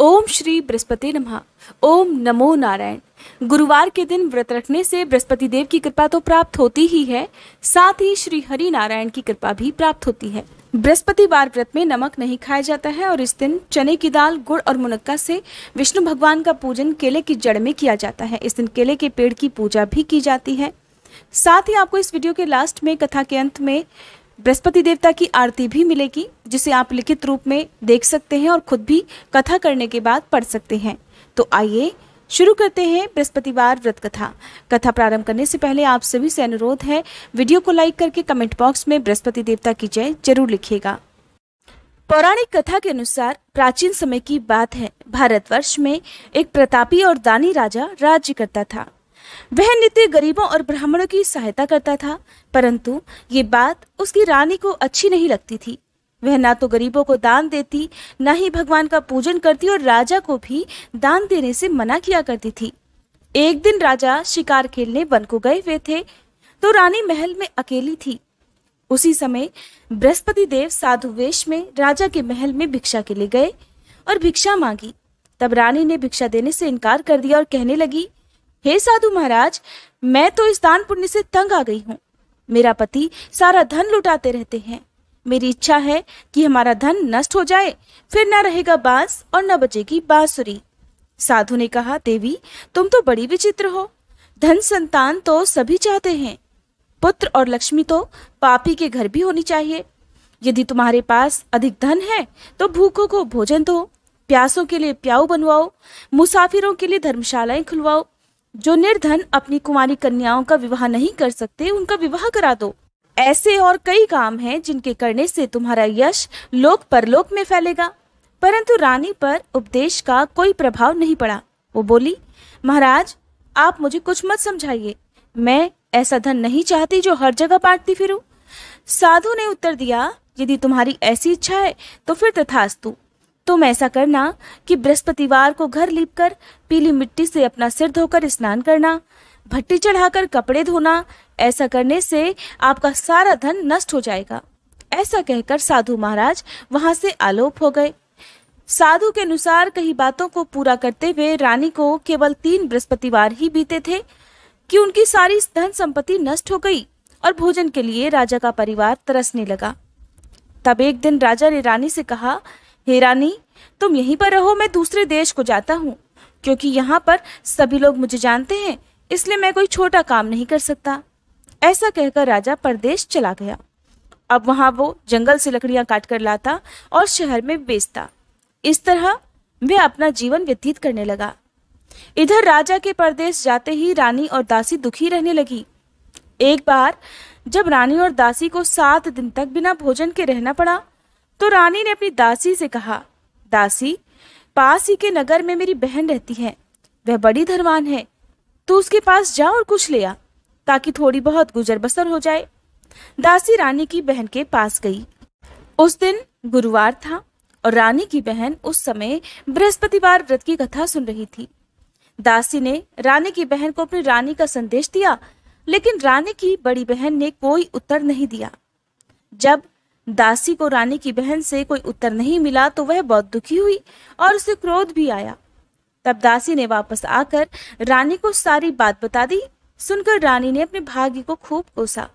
ओम श्री बृहस्पति नमः ओम नमो नारायण गुरुवार के दिन व्रत रखने से बृहस्पति देव की कृपा तो प्राप्त होती ही है साथ ही श्री हरि नारायण की कृपा भी प्राप्त होती है बृहस्पति बार व्रत में नमक नहीं खाया जाता है और इस दिन चने की दाल गुड़ और मुनक्का से विष्णु भगवान का पूजन केले की जड़ में किया जाता है इस दिन केले के पेड़ की पूजा भी की जाती है साथ ही आपको इस वीडियो के लास्ट में कथा के अंत में बृहस्पति देवता की आरती भी मिलेगी जिसे आप लिखित रूप में देख सकते हैं और खुद भी कथा करने के बाद पढ़ सकते हैं तो आइए शुरू करते हैं बृहस्पतिवार व्रत कथा कथा प्रारंभ करने से पहले आप सभी से अनुरोध है वीडियो को लाइक करके कमेंट बॉक्स में बृहस्पति देवता की जय जरूर लिखिएगा पौराणिक कथा के अनुसार प्राचीन समय की बात है भारतवर्ष में एक प्रतापी और दानी राजा राज्य करता था वह नित्य गरीबों और ब्राह्मणों की सहायता करता था परंतु ये बात उसकी रानी को अच्छी नहीं लगती थी वह ना तो गरीबों को दान देती ना ही भगवान का पूजन करती और राजा को भी दान देने से मना किया करती थी एक दिन राजा शिकार खेलने वन को गए हुए थे तो रानी महल में अकेली थी उसी समय बृहस्पति देव साधु वेश में राजा के महल में भिक्षा के लिए गए और भिक्षा मांगी तब रानी ने भिक्षा देने से इनकार कर दिया और कहने लगी हे साधु महाराज मैं तो इस दान पुण्य से तंग आ गई हूँ मेरा पति सारा धन लुटाते रहते हैं मेरी इच्छा है कि हमारा धन नष्ट हो जाए फिर न रहेगा बांस और न बचेगी बांसुरी साधु ने कहा देवी तुम तो बड़ी विचित्र हो धन संतान तो सभी चाहते हैं पुत्र और लक्ष्मी तो पापी के घर भी होनी चाहिए यदि तुम्हारे पास अधिक धन है तो भूखों को भोजन दो प्यासों के लिए प्याऊ बनवाओ मुसाफिरों के लिए धर्मशालाएं खुलवाओ जो निर्धन अपनी कुमारी कन्याओं का विवाह नहीं कर सकते उनका विवाह करा दो ऐसे और कई काम हैं जिनके करने से तुम्हारा यश लोक परलोक में फैलेगा परंतु रानी पर उपदेश का कोई प्रभाव नहीं पड़ा वो बोली महाराज आप मुझे कुछ मत समझाइए मैं ऐसा धन नहीं चाहती जो हर जगह बांटती फिरूं साधु ने उत्तर दिया यदि तुम्हारी ऐसी इच्छा है तो फिर तथास्तु तुम ऐसा करना कि बृहस्पतिवार को घर लीपकर पीली मिट्टी से अपना सिर धोकर स्नान करना भट्टी चढ़ाकर कपड़े धोना ऐसा करने से आपका सारा धन नष्ट हो जाएगा ऐसा कहकर साधु महाराज वहां से आलोप हो गए साधु के अनुसार कई बातों को पूरा करते हुए रानी को केवल तीन बृहस्पतिवार ही बीते थे कि उनकी सारी धन संपत्ति नष्ट हो गई और भोजन के लिए राजा का परिवार तरसने लगा तब एक दिन राजा ने रानी से कहा हे रानी तुम यहीं पर रहो मैं दूसरे देश को जाता हूँ क्योंकि यहाँ पर सभी लोग मुझे जानते हैं इसलिए मैं कोई छोटा काम नहीं कर सकता ऐसा कहकर राजा परदेश चला गया अब वहाँ वो जंगल से लकड़ियाँ काट कर लाता और शहर में बेचता इस तरह वे अपना जीवन व्यतीत करने लगा इधर राजा के परदेश जाते ही रानी और दासी दुखी रहने लगी एक बार जब रानी और दासी को सात दिन तक बिना भोजन के रहना पड़ा तो रानी ने अपनी दासी से कहा दासी पास ही के नगर में मेरी बहन रहती है वह बड़ी धनवान है तू उसके पास जा और कुछ ले आ ताकि थोड़ी बहुत गुजर बसर हो जाए दासी रानी की बहन के पास गई उस दिन गुरुवार था और रानी की बहन उस समय बृहस्पतिवार व्रत की कथा सुन रही थी दासी ने रानी की बहन को अपनी रानी का संदेश दिया लेकिन रानी की बड़ी बहन ने कोई उत्तर नहीं दिया जब दासी को रानी की बहन से कोई उत्तर नहीं मिला तो वह बहुत दुखी हुई और उसे क्रोध भी आया तब दासी ने वापस आकर रानी को सारी बात बता दी सुनकर रानी ने अपने भाग्य को खूब कोसा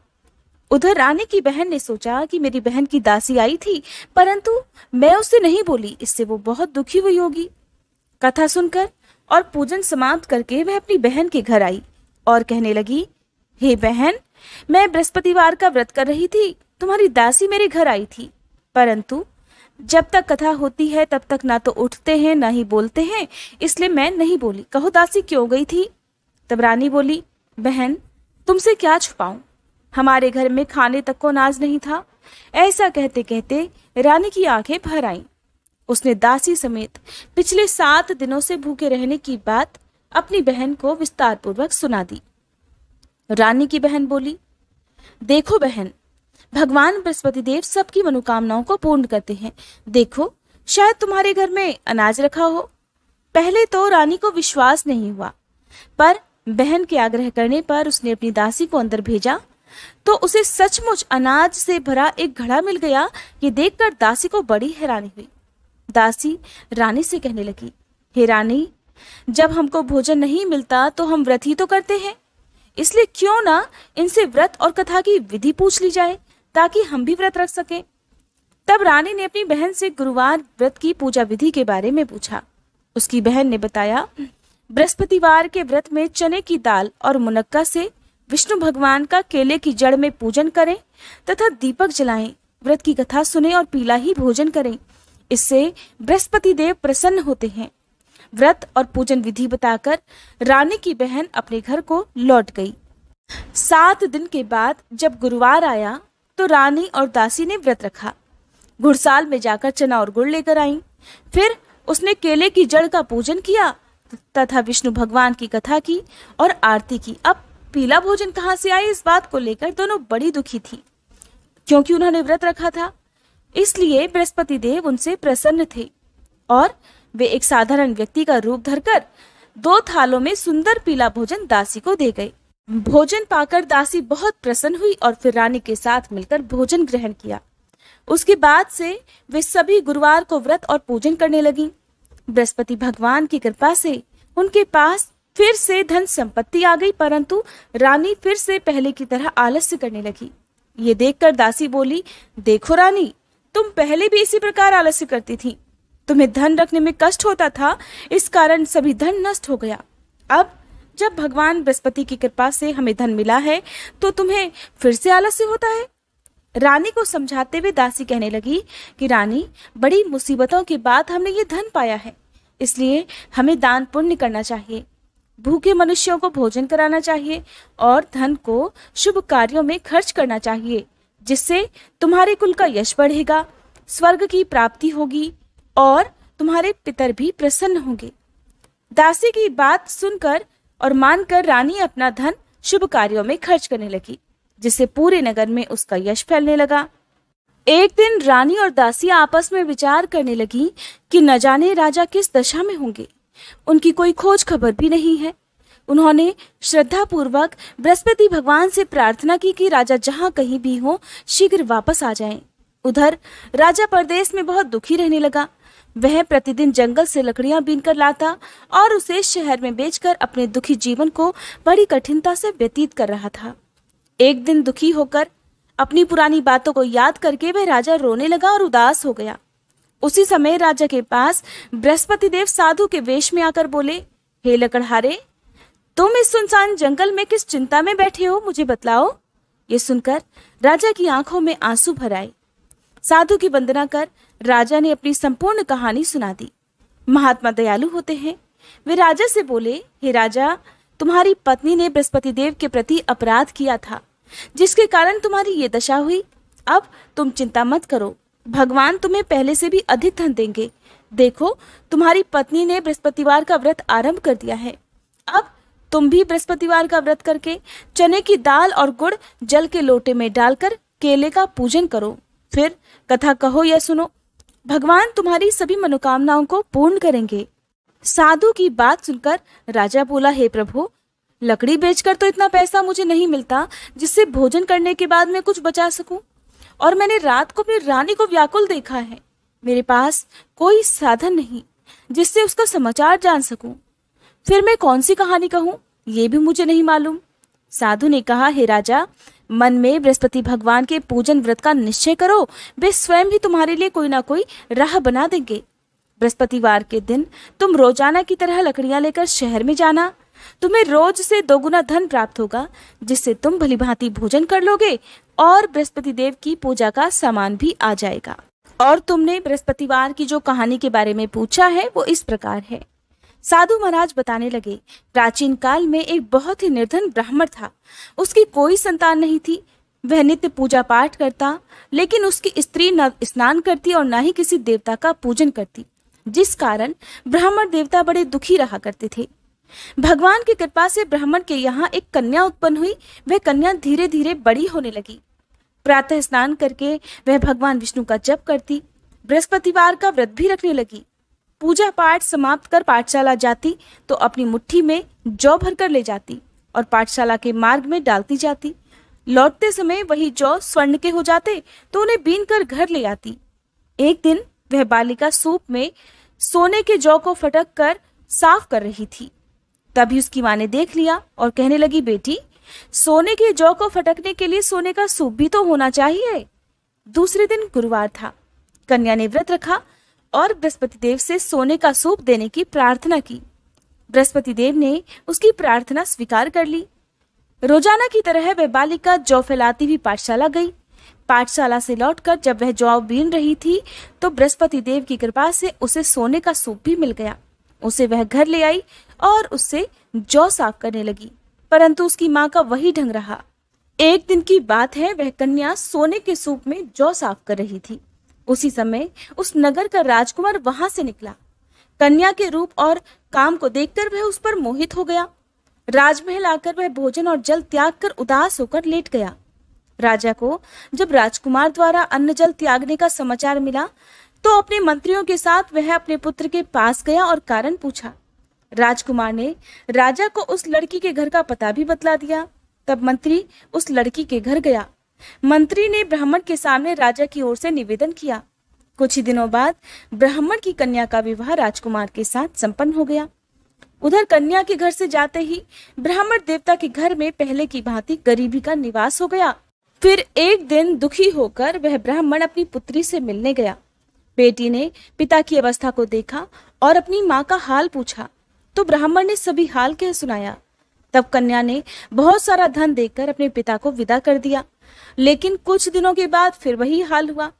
उधर रानी की बहन ने सोचा कि मेरी बहन की दासी आई थी परंतु मैं उससे नहीं बोली इससे वो बहुत दुखी हुई होगी कथा सुनकर और पूजन समाप्त करके वह अपनी बहन के घर आई और कहने लगी हे बहन मैं बृहस्पतिवार का व्रत कर रही थी तुम्हारी दासी मेरे घर आई थी परंतु जब तक कथा होती है तब तक ना तो उठते हैं ना ही बोलते हैं इसलिए मैं नहीं बोली कहो दासी क्यों गई थी तब रानी बोली बहन तुमसे क्या छुपाऊं हमारे घर में खाने तक को नाज नहीं था ऐसा कहते कहते रानी की आंखें भर आईं उसने दासी समेत पिछले सात दिनों से भूखे रहने की बात अपनी बहन को विस्तार पूर्वक सुना दी रानी की बहन बोली देखो बहन भगवान बृहस्पति देव सबकी मनोकामनाओं को पूर्ण करते हैं देखो शायद तुम्हारे घर में अनाज रखा हो पहले तो रानी को विश्वास नहीं हुआ पर बहन के आग्रह करने पर उसने अपनी दासी को अंदर भेजा तो उसे सचमुच अनाज से भरा एक घड़ा मिल गया ये देखकर दासी को बड़ी हैरानी हुई दासी रानी से कहने लगी हे रानी जब हमको भोजन नहीं मिलता तो हम व्रत ही तो करते हैं इसलिए क्यों ना इनसे व्रत और कथा की विधि पूछ ली जाए ताकि हम भी व्रत रख सकें तब रानी ने अपनी बहन से गुरुवार व्रत की पूजा विधि के बारे में पूछा उसकी बहन ने बताया बृहस्पतिवार के व्रत में चने की दाल और मुनक्का से विष्णु भगवान का केले की जड़ में पूजन करें तथा दीपक जलाएं व्रत की कथा सुने और पीला ही भोजन करें इससे बृहस्पति देव प्रसन्न होते हैं व्रत और पूजन विधि बताकर रानी की बहन अपने घर को लौट गई सात दिन के बाद जब गुरुवार आया तो रानी और दासी ने व्रत रखा घुड़साल में जाकर चना और गुड़ लेकर आई फिर उसने केले की जड़ का पूजन किया तथा विष्णु भगवान की कथा की और आरती की अब पीला भोजन कहाँ से आए इस बात को लेकर दोनों बड़ी दुखी थी क्योंकि उन्होंने व्रत रखा था इसलिए बृहस्पति देव उनसे प्रसन्न थे और वे एक साधारण व्यक्ति का रूप धरकर दो थालों में सुंदर पीला भोजन दासी को दे गए भोजन पाकर दासी बहुत प्रसन्न हुई और फिर रानी के साथ मिलकर भोजन ग्रहण किया उसके बाद से वे सभी गुरुवार को व्रत और पूजन करने लगी बृहस्पति भगवान की कृपा से उनके पास फिर से धन संपत्ति आ गई परंतु रानी फिर से पहले की तरह आलस्य करने लगी ये देखकर दासी बोली देखो रानी तुम पहले भी इसी प्रकार आलस्य करती थी तुम्हें धन रखने में कष्ट होता था इस कारण सभी धन नष्ट हो गया अब जब भगवान बृहस्पति की कृपा से हमें धन मिला है तो तुम्हें फिर से आलस्य होता है रानी को समझाते हुए दासी कहने लगी कि रानी बड़ी मुसीबतों के बाद हमने ये धन पाया है इसलिए हमें दान पुण्य करना चाहिए भूखे मनुष्यों को भोजन कराना चाहिए और धन को शुभ कार्यों में खर्च करना चाहिए जिससे तुम्हारे कुल का यश बढ़ेगा स्वर्ग की प्राप्ति होगी और तुम्हारे पितर भी प्रसन्न होंगे दासी की बात सुनकर और मानकर रानी अपना धन शुभ कार्यों में खर्च करने लगी जिससे पूरे नगर में उसका यश फैलने लगा एक दिन रानी और दासी आपस में विचार करने लगी कि न जाने राजा किस दशा में होंगे उनकी कोई खोज खबर भी नहीं है उन्होंने श्रद्धा पूर्वक बृहस्पति भगवान से प्रार्थना की कि राजा जहां कहीं भी हो शीघ्र वापस आ जाएं। उधर राजा परदेश में बहुत दुखी रहने लगा वह प्रतिदिन जंगल से लकड़ियां बीनकर लाता और उसे शहर में बेचकर अपने दुखी जीवन को बड़ी कठिनता से व्यतीत कर रहा था एक दिन दुखी होकर अपनी पुरानी बातों को याद करके वह राजा रोने लगा और उदास हो गया उसी समय राजा के पास बृहस्पति देव साधु के वेश में आकर बोले हे लकड़हारे तुम इस सुनसान जंगल में किस चिंता में बैठे हो मुझे बतलाओ ये सुनकर राजा की आंखों में आंसू भर आए साधु की वंदना कर राजा ने अपनी संपूर्ण कहानी सुना दी महात्मा दयालु होते हैं वे राजा से बोले हे राजा तुम्हारी पत्नी ने बृहस्पति देव के प्रति अपराध किया था जिसके कारण तुम्हारी ये दशा हुई अब तुम चिंता मत करो भगवान तुम्हें पहले से भी अधिक धन देंगे देखो तुम्हारी पत्नी ने बृहस्पतिवार का व्रत आरंभ कर दिया है अब तुम भी बृहस्पतिवार का व्रत करके चने की दाल और गुड़ जल के लोटे में डालकर केले का पूजन करो फिर कथा कहो या सुनो भगवान तुम्हारी सभी मनोकामनाओं को पूर्ण करेंगे साधु की बात सुनकर राजा बोला हे प्रभु लकड़ी बेचकर तो इतना पैसा मुझे नहीं मिलता जिससे भोजन करने के बाद मैं कुछ बचा सकूं और मैंने रात को अपनी रानी को व्याकुल देखा है मेरे पास कोई साधन नहीं जिससे उसका समाचार जान सकूं फिर मैं कौन सी कहानी कहूं ये भी मुझे नहीं मालूम साधु ने कहा हे राजा मन में बृहस्पति भगवान के पूजन व्रत का निश्चय करो वे स्वयं ही तुम्हारे लिए कोई ना कोई राह बना देंगे बृहस्पतिवार के दिन तुम रोजाना की तरह लकड़ियां लेकर शहर में जाना तुम्हें रोज से दोगुना धन प्राप्त होगा जिससे तुम भली भांति भोजन कर लोगे और बृहस्पति देव की पूजा का सामान भी आ जाएगा और तुमने बृहस्पतिवार की जो कहानी के बारे में पूछा है वो इस प्रकार है साधु महाराज बताने लगे प्राचीन काल में एक बहुत ही निर्धन ब्राह्मण था उसकी कोई संतान नहीं थी वह नित्य पूजा पाठ करता लेकिन उसकी स्त्री न स्नान करती और न ही किसी देवता का पूजन करती जिस कारण ब्राह्मण देवता बड़े दुखी रहा करते थे भगवान की कृपा से ब्राह्मण के यहाँ एक कन्या उत्पन्न हुई वह कन्या धीरे धीरे बड़ी होने लगी प्रातः स्नान करके वह भगवान विष्णु का जप करती बृहस्पतिवार का व्रत भी रखने लगी पूजा पाठ समाप्त कर पाठशाला जाती तो अपनी मुट्ठी में जौ भरकर ले जाती और पाठशाला के मार्ग में डालती जाती लौटते समय वही जौ स्वर्ण के हो जाते तो उन्हें बीन कर घर ले आती एक दिन वह बालिका सूप में सोने के जौ को फटक कर साफ कर रही थी तभी उसकी माँ ने देख लिया और कहने लगी बेटी सोने के जौ को फटकने के लिए सोने का सूप भी तो होना चाहिए दूसरे दिन गुरुवार था कन्या ने व्रत रखा और बृहस्पति देव से सोने का सूप देने की प्रार्थना की बृहस्पति देव ने उसकी प्रार्थना स्वीकार कर ली रोजाना की तरह वह बालिका जौ फैलाती हुई पाठशाला गई पाठशाला से लौटकर जब वह जौ बीन रही थी तो बृहस्पति देव की कृपा से उसे सोने का सूप भी मिल गया उसे वह घर ले आई और उससे जौ साफ करने लगी परंतु उसकी माँ का वही ढंग रहा एक दिन की बात है वह कन्या सोने के सूप में जौ साफ कर रही थी उसी समय उस नगर का राजकुमार वहां से निकला कन्या के रूप और काम को देखकर वह उस पर मोहित हो गया राजमहल आकर वह भोजन और जल त्याग कर उदास होकर लेट गया राजा को जब राजकुमार द्वारा अन्न जल त्यागने का समाचार मिला तो अपने मंत्रियों के साथ वह अपने पुत्र के पास गया और कारण पूछा राजकुमार ने राजा को उस लड़की के घर का पता भी बतला दिया तब मंत्री उस लड़की के घर गया मंत्री ने ब्राह्मण के सामने राजा की ओर से निवेदन किया कुछ ही दिनों बाद ब्राह्मण की कन्या का विवाह राजकुमार के साथ संपन्न हो गया उधर कन्या के घर से जाते ही ब्राह्मण देवता के घर में पहले की भांति गरीबी का निवास हो गया फिर एक दिन दुखी होकर वह ब्राह्मण अपनी पुत्री से मिलने गया बेटी ने पिता की अवस्था को देखा और अपनी माँ का हाल पूछा तो ब्राह्मण ने सभी हाल कह सुनाया तब कन्या ने बहुत सारा धन देकर अपने पिता को विदा कर दिया लेकिन कुछ दिनों के बाद फिर वही हाल हुआ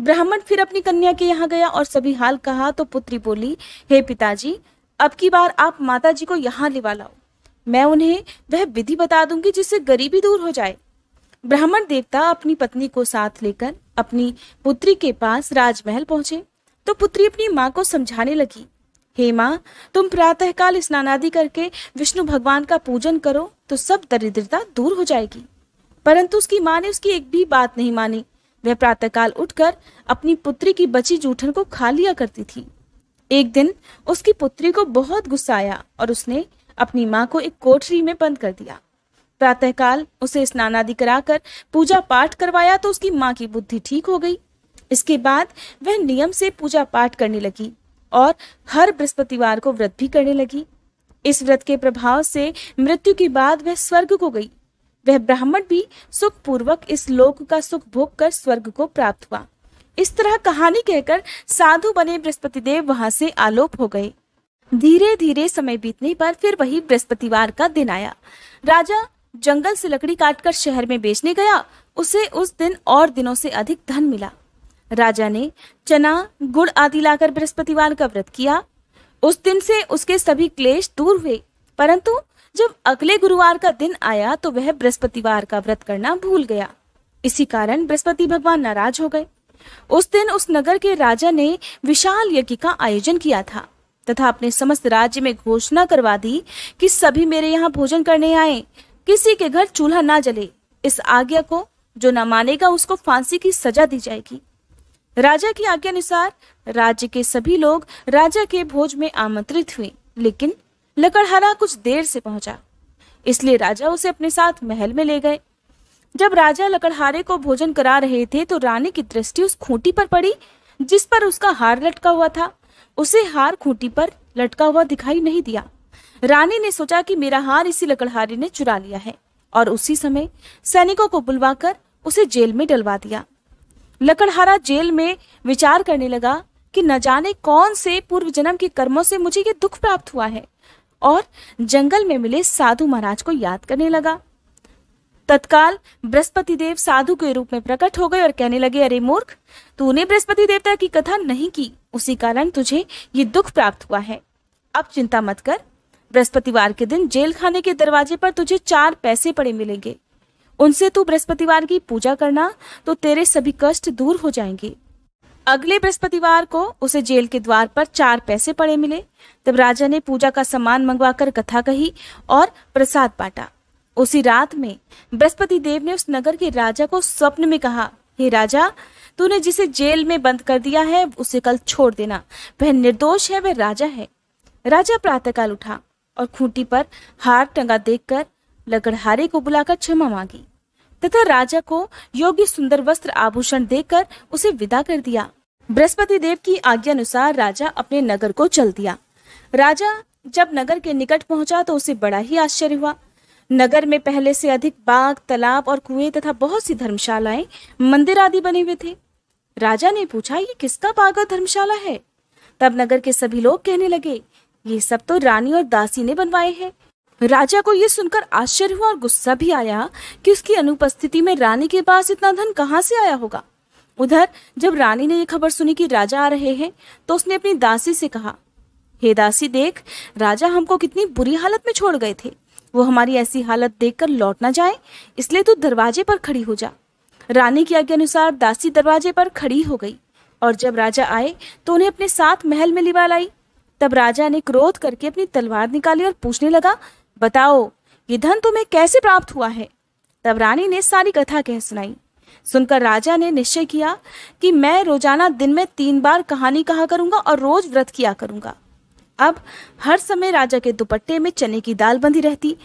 ब्राह्मण फिर अपनी कन्या के यहाँ गया और सभी हाल कहा तो पुत्री बोली हे hey, पिताजी अब की बार आप माता जी को यहाँ लिवा लाओ मैं उन्हें वह विधि बता दूंगी जिससे गरीबी दूर हो जाए ब्राह्मण देवता अपनी पत्नी को साथ लेकर अपनी पुत्री के पास राजमहल पहुंचे तो पुत्री अपनी माँ को समझाने लगी हे माँ तुम प्रातःकाल स्नानादि करके विष्णु भगवान का पूजन करो तो सब दरिद्रता दूर हो जाएगी परंतु उसकी माँ ने उसकी एक भी बात नहीं मानी वह प्रातःकाल उठकर अपनी पुत्री की बची जूठन को खा लिया करती थी एक दिन उसकी पुत्री को बहुत गुस्सा आया और उसने अपनी माँ को एक कोठरी में बंद कर दिया प्रातःकाल उसे स्नानादि कराकर पूजा पाठ करवाया तो उसकी माँ की बुद्धि ठीक हो गई इसके बाद वह नियम से पूजा पाठ करने लगी और हर बृहस्पतिवार को व्रत भी करने लगी इस व्रत के प्रभाव से मृत्यु के बाद वह स्वर्ग को गई वह ब्राह्मण भी सुखपूर्वक इस लोक का सुख भोग कर स्वर्ग को प्राप्त हुआ इस तरह कहानी कहकर साधु बने बृहस्पति देव वहां से आलोप हो गए धीरे धीरे समय बीतने पर फिर वही बृहस्पतिवार का दिन आया राजा जंगल से लकड़ी काटकर शहर में बेचने गया उसे उस दिन और दिनों से अधिक धन मिला राजा ने चना गुड़ आदि लाकर बृहस्पतिवार का व्रत किया उस दिन से उसके सभी क्लेश दूर हुए परंतु जब अगले गुरुवार का दिन आया तो वह बृहस्पतिवार का व्रत करना भूल गया इसी कारण बृहस्पति भगवान नाराज हो गए उस दिन उस नगर के राजा ने विशाल यज्ञ का आयोजन किया था तथा अपने समस्त राज्य में घोषणा करवा दी कि सभी मेरे यहाँ भोजन करने आए किसी के घर चूल्हा ना जले इस आज्ञा को जो न मानेगा उसको फांसी की सजा दी जाएगी राजा की आज्ञा अनुसार राज्य के सभी लोग राजा के भोज में आमंत्रित हुए लेकिन लकड़हारा कुछ देर से पहुंचा इसलिए राजा उसे अपने साथ महल में ले गए जब राजा लकड़हारे को भोजन करा रहे थे तो रानी की दृष्टि उस खूंटी पर पड़ी जिस पर उसका हार लटका हुआ था उसे हार खूंटी पर लटका हुआ दिखाई नहीं दिया रानी ने सोचा कि मेरा हार इसी लकड़हारे ने चुरा लिया है और उसी समय सैनिकों को बुलवाकर उसे जेल में डलवा दिया लकड़हारा जेल में विचार करने लगा कि न जाने कौन से पूर्व जन्म के कर्मों से मुझे ये दुख प्राप्त हुआ है और जंगल में मिले साधु महाराज को याद करने लगा तत्काल बृहस्पति देव साधु के रूप में प्रकट हो गए और कहने लगे अरे मूर्ख तूने बृहस्पति देवता की कथा नहीं की उसी कारण तुझे ये दुख प्राप्त हुआ है अब चिंता मत कर बृहस्पतिवार के दिन जेल खाने के दरवाजे पर तुझे चार पैसे पड़े मिलेंगे उनसे तू तो बृहस्पतिवार की पूजा करना तो तेरे सभी कष्ट दूर हो जाएंगे अगले बृहस्पतिवार को उसे जेल के द्वार पर चार पैसे पड़े मिले तब राजा ने पूजा का सम्मान मंगवाकर कथा कही और प्रसाद बांटा उसी रात में बृहस्पति देव ने उस नगर के राजा को स्वप्न में कहा हे राजा तूने जिसे जेल में बंद कर दिया है उसे कल छोड़ देना वह निर्दोष है वह राजा है राजा प्रातःकाल उठा और खूंटी पर हार टंगा देखकर लकड़हारे को बुलाकर क्षमा मांगी तथा राजा को योग्य सुंदर वस्त्र आभूषण देकर उसे विदा कर दिया बृहस्पति देव की आज्ञा अनुसार राजा अपने नगर को चल दिया राजा जब नगर के निकट पहुंचा तो उसे बड़ा ही आश्चर्य हुआ नगर में पहले से अधिक बाग तालाब और कुएं तथा बहुत सी धर्मशालाएं मंदिर आदि बने हुए थे राजा ने पूछा ये किसका बाग और धर्मशाला है तब नगर के सभी लोग कहने लगे ये सब तो रानी और दासी ने बनवाए हैं राजा को यह सुनकर आश्चर्य हुआ और गुस्सा भी आया कि उसकी अनुपस्थिति में रानी के पास इतना धन कहां से आया होगा उधर जब रानी ने यह खबर सुनी कि राजा आ रहे हैं तो उसने अपनी दासी से कहा हे दासी देख राजा हमको कितनी बुरी हालत में छोड़ गए थे वो हमारी ऐसी हालत देखकर लौट ना जाए इसलिए तू दरवाजे पर खड़ी हो जा रानी की आज्ञा अनुसार दासी दरवाजे पर खड़ी हो गई और जब राजा आए तो उन्हें अपने साथ महल में लिवा लाई तब राजा ने क्रोध करके अपनी तलवार निकाली और पूछने लगा बताओ ये धन तुम्हें कैसे प्राप्त हुआ है तब रानी ने सारी कथा कह सुनाई सुनकर राजा ने निश्चय किया कि मैं रोजाना दिन में तीन बार कहानी कहा करूंगा और रोज व्रत किया करूंगा अब हर समय राजा के दुपट्टे में चने की दाल बंधी रहती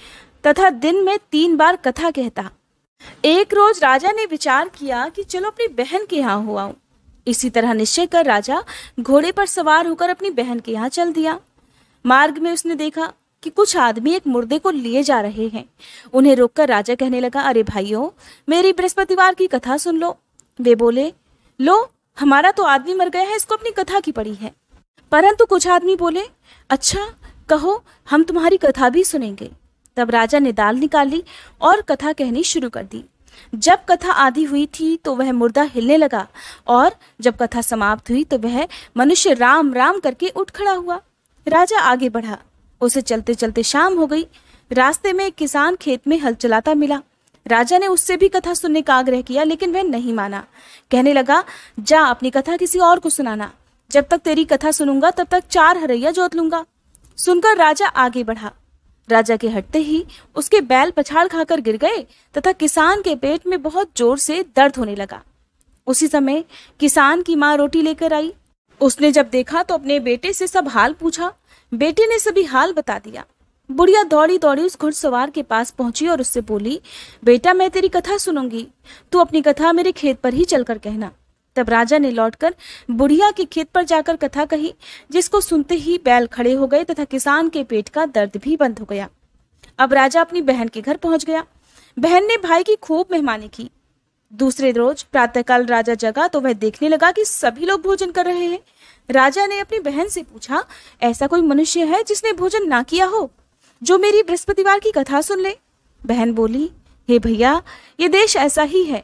तथा दिन में तीन बार कथा कहता एक रोज राजा ने विचार किया कि चलो अपनी बहन के यहाँ हुआ हूं इसी तरह निश्चय कर राजा घोड़े पर सवार होकर अपनी बहन के यहाँ चल दिया मार्ग में उसने देखा कि कुछ आदमी एक मुर्दे को लिए जा रहे हैं उन्हें रोककर राजा कहने लगा अरे भाइयों मेरी बृहस्पतिवार की कथा सुन लो वे बोले लो हमारा तो आदमी मर गया है इसको अपनी कथा की पड़ी है परंतु कुछ आदमी बोले अच्छा कहो हम तुम्हारी कथा भी सुनेंगे तब राजा ने दाल निकाली और कथा कहनी शुरू कर दी जब कथा आधी हुई थी तो वह मुर्दा हिलने लगा और जब कथा समाप्त हुई तो वह मनुष्य राम राम करके उठ खड़ा हुआ राजा आगे बढ़ा उसे चलते चलते शाम हो गई रास्ते में एक किसान खेत में हल चलाता मिला राजा ने उससे भी कथा सुनने का आग्रह किया लेकिन वह नहीं माना कहने लगा जा अपनी कथा किसी और को सुनाना जब तक तेरी कथा सुनूंगा तब तक चार हरैया जोत लूंगा सुनकर राजा आगे बढ़ा राजा के हटते ही उसके बैल पछाड़ खाकर गिर गए तथा किसान के पेट में बहुत जोर से दर्द होने लगा उसी समय किसान की माँ रोटी लेकर आई उसने जब देखा तो अपने बेटे से सब हाल पूछा बेटे ने सभी हाल बता दिया बुढ़िया दौड़ी दौड़ी उस घुड़सवार के पास पहुंची और उससे बोली बेटा मैं तेरी कथा सुनूंगी तू अपनी कथा मेरे खेत पर ही चलकर कहना तब राजा ने लौटकर बुढ़िया के खेत पर जाकर कथा कही जिसको सुनते ही बैल खड़े हो गए तथा किसान के पेट का दर्द भी बंद हो गया अब राजा अपनी बहन के घर पहुंच गया बहन ने भाई की खूब मेहमानी की दूसरे रोज प्रातःकाल राजा जगा तो वह देखने लगा कि सभी लोग भोजन कर रहे हैं राजा ने अपनी बहन से पूछा ऐसा कोई मनुष्य है जिसने भोजन ना किया हो जो मेरी बृहस्पतिवार की कथा सुन ले बहन बोली हे भैया ये देश ऐसा ही है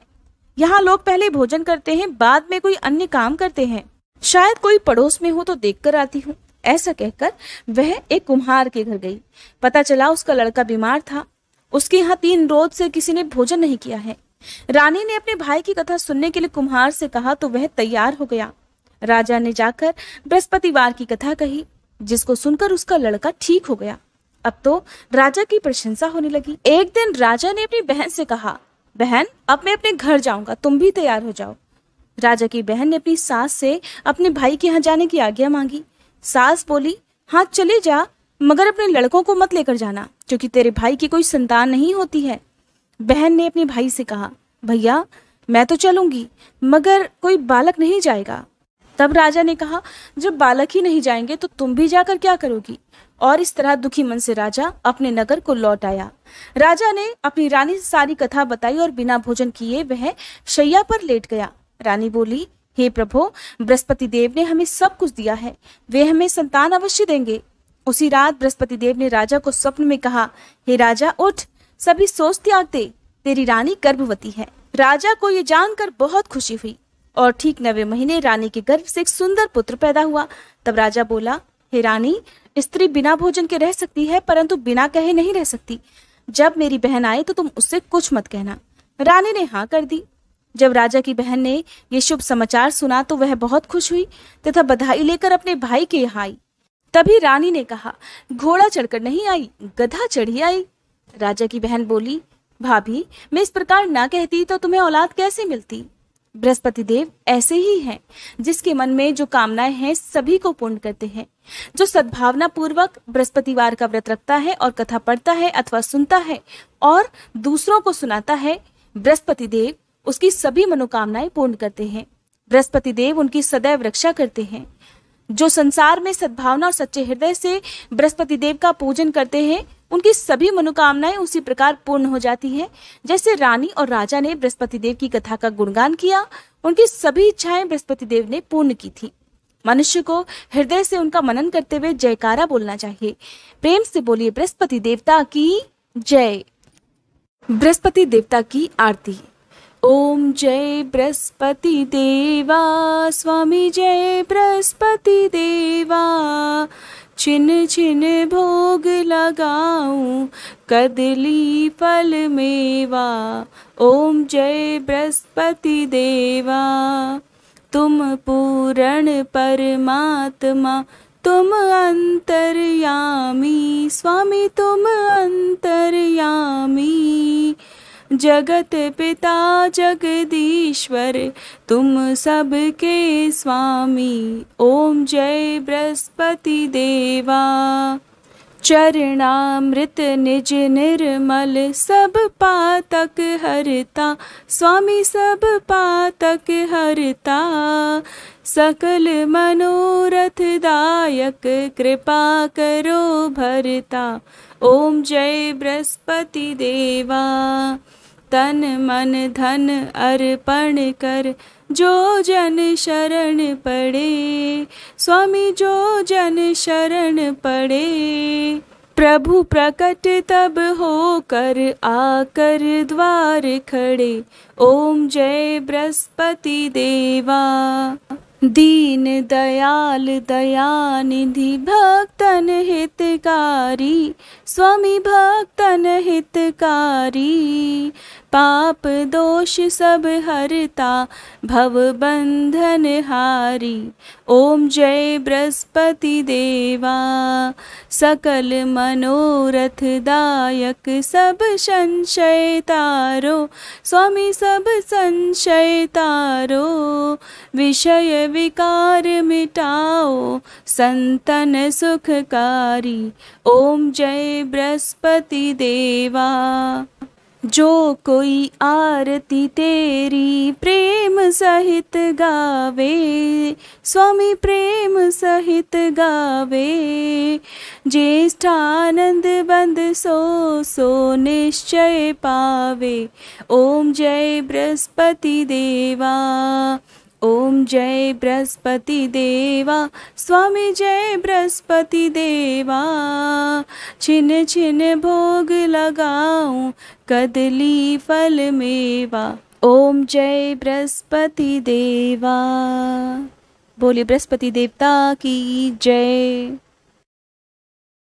यहाँ लोग पहले भोजन करते हैं बाद में कोई अन्य काम करते हैं शायद कोई पड़ोस में हो तो देख कर आती हूँ ऐसा कहकर वह एक कुम्हार के घर गई पता चला उसका लड़का बीमार था उसके यहाँ तीन रोज से किसी ने भोजन नहीं किया है रानी ने अपने भाई की कथा सुनने के लिए कुम्हार से कहा तो वह तैयार हो गया राजा ने जाकर बृहस्पतिवार की कथा कही जिसको सुनकर उसका लड़का ठीक हो गया अब तो राजा की प्रशंसा होने लगी एक दिन राजा ने अपनी बहन से कहा बहन अब मैं अपने घर जाऊंगा तुम भी तैयार हो जाओ राजा की बहन ने अपनी सास से अपने भाई के यहाँ जाने की आज्ञा मांगी सास बोली हाँ चले जा मगर अपने लड़कों को मत लेकर जाना क्योंकि तेरे भाई की कोई संतान नहीं होती है बहन ने अपने भाई से कहा भैया मैं तो चलूंगी मगर कोई बालक नहीं जाएगा तब राजा ने कहा जब बालक ही नहीं जाएंगे तो तुम भी जाकर क्या करोगी और इस तरह दुखी मन से राजा अपने नगर को लौट आया राजा ने अपनी रानी से सारी कथा बताई और बिना भोजन किए वह शैया पर लेट गया रानी बोली हे प्रभो बृहस्पति देव ने हमें सब कुछ दिया है वे हमें संतान अवश्य देंगे उसी रात बृहस्पति देव ने राजा को स्वप्न में कहा हे राजा उठ सभी सोच त्याग दे तेरी रानी गर्भवती है राजा को ये जानकर बहुत खुशी हुई और ठीक नवे महीने रानी के गर्भ से एक सुंदर पुत्र पैदा हुआ तब राजा बोला हे रानी स्त्री बिना भोजन के रह सकती है परंतु बिना कहे नहीं रह सकती जब मेरी बहन आए तो तुम उससे कुछ मत कहना रानी ने हाँ कर दी जब राजा की बहन ने ये शुभ समाचार सुना तो वह बहुत खुश हुई तथा बधाई लेकर अपने भाई के यहाँ आई तभी रानी ने कहा घोड़ा चढ़कर नहीं आई गधा चढ़ी आई राजा की बहन बोली भाभी मैं इस प्रकार ना कहती तो तुम्हें औलाद कैसे मिलती बृहस्पति देव ऐसे ही हैं जिसके मन में जो कामनाएं हैं सभी को पूर्ण करते हैं जो सद्भावना पूर्वक बृहस्पतिवार का व्रत रखता है और कथा पढ़ता है अथवा सुनता है और दूसरों को सुनाता है बृहस्पति देव उसकी सभी मनोकामनाएं पूर्ण करते हैं बृहस्पति देव उनकी सदैव रक्षा करते हैं जो संसार में सद्भावना और सच्चे हृदय से बृहस्पति देव का पूजन करते हैं उनकी सभी मनोकामनाएं उसी प्रकार पूर्ण हो जाती हैं जैसे रानी और राजा ने बृहस्पति देव की कथा का गुणगान किया उनकी सभी इच्छाएं बृहस्पति देव ने पूर्ण की थी मनुष्य को हृदय से उनका मनन करते हुए जयकारा बोलना चाहिए प्रेम से बोलिए बृहस्पति देवता की जय बृहस्पति देवता की आरती ओम जय बृहस्पति देवा स्वामी जय बृहस्पति देवा छिन छिन भोग लगाऊं कदली फल मेवा ओम जय बृहस्पति देवा तुम पूरण परमात्मा तुम अंतर्यामी स्वामी तुम अंतर्यामी जगत पिता जगदीश्वर तुम सबके स्वामी ओम जय बृहस्पति देवा चरणामृत निज निर्मल सब पातक हरता स्वामी सब पातक हरता सकल मनोरथ दायक कृपा करो भरता ओम जय बृहस्पति देवा तन मन धन अर्पण कर जो जन शरण पड़े स्वामी जो जन शरण पड़े प्रभु प्रकट तब हो कर आकर द्वार खड़े ओम जय बृहस्पति देवा दीन दयाल दयानिधि भक्तन हितकारी स्वामी भक्तन हितकारी पाप दोष सब हरता भव बंधन हारी ओम जय बृहस्पति देवा सकल मनोरथ दायक सब संशय तारो स्वामी सब संशय तारो विषय विकार मिटाओ संतन सुखकारी ओम जय बृहस्पति देवा जो कोई आरती तेरी प्रेम सहित गावे स्वामी प्रेम सहित गावे ज्येष्ठानंद बंद सो सो निश्चय पावे ओम जय बृहस्पति देवा ओम जय बृहस्पति देवा स्वामी जय बृहस्पति देवा छिन छिन भोग लगाऊं कदली फल मेवा ओम जय बृहस्पति देवा बोले बृहस्पति देवता की जय